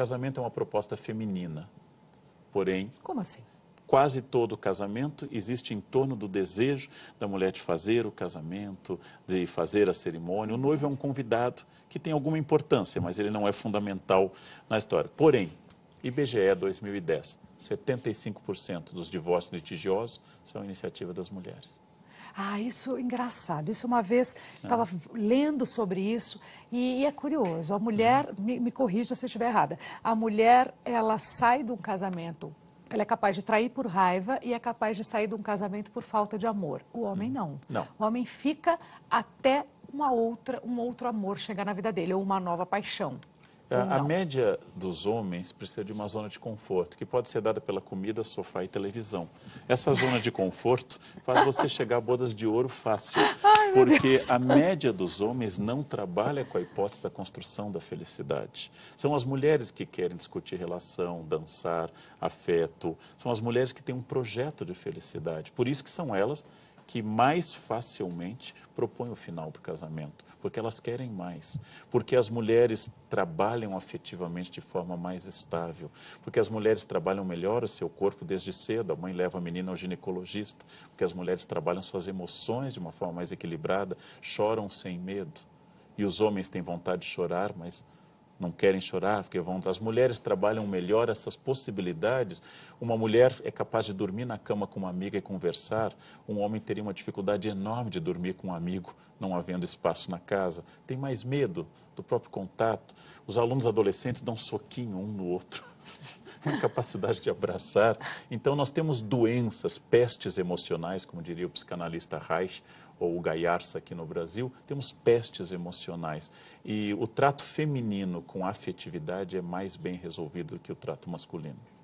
Casamento é uma proposta feminina. Porém. Como assim? Quase todo casamento existe em torno do desejo da mulher de fazer o casamento, de fazer a cerimônia. O noivo é um convidado que tem alguma importância, mas ele não é fundamental na história. Porém, IBGE 2010, 75% dos divórcios litigiosos são iniciativa das mulheres. Ah, isso é engraçado. Isso uma vez estava é. lendo sobre isso e, e, é curioso. A mulher, uhum. me, me corrija se eu estiver errada, a mulher ela sai de um casamento ela é capaz de trair por raiva e é capaz de sair de um casamento por falta de amor. O homem uhum. não. não. O homem fica até uma outra, um outro amor chegar na vida dele ou uma nova paixão. É, a, média dos homens precisa de uma zona de conforto, que pode ser dada pela comida, sofá e televisão. Essa zona de conforto faz você chegar a bodas de ouro fácil, Ai, porque a média dos homens não trabalha com a hipótese da construção da felicidade. São as mulheres que querem discutir relação, dançar, afeto, são as mulheres que têm um projeto de felicidade. Por isso que são elas que mais facilmente propõem o final do casamento, porque elas querem mais, porque as mulheres trabalham afetivamente de forma mais estável, porque as mulheres trabalham melhor o seu corpo desde cedo, a mãe leva a menina ao ginecologista, porque as mulheres trabalham suas emoções de uma forma mais equilibrada, choram sem medo. E os homens têm vontade de chorar, mas não querem chorar, porque vão. As mulheres trabalham melhor essas possibilidades. Uma mulher é capaz de dormir na cama com uma amiga e conversar. Um homem teria uma dificuldade enorme de dormir com um amigo, não havendo espaço na casa. Tem mais medo do próprio contato. Os alunos adolescentes dão soquinho um no outro. uma incapacidade de abraçar. Então, nós temos doenças, pestes emocionais, como diria o psicanalista Reich, ou o Gaiarsa aqui no Brasil, temos pestes emocionais. E o trato feminino com afetividade é mais bem resolvido do que o trato masculino.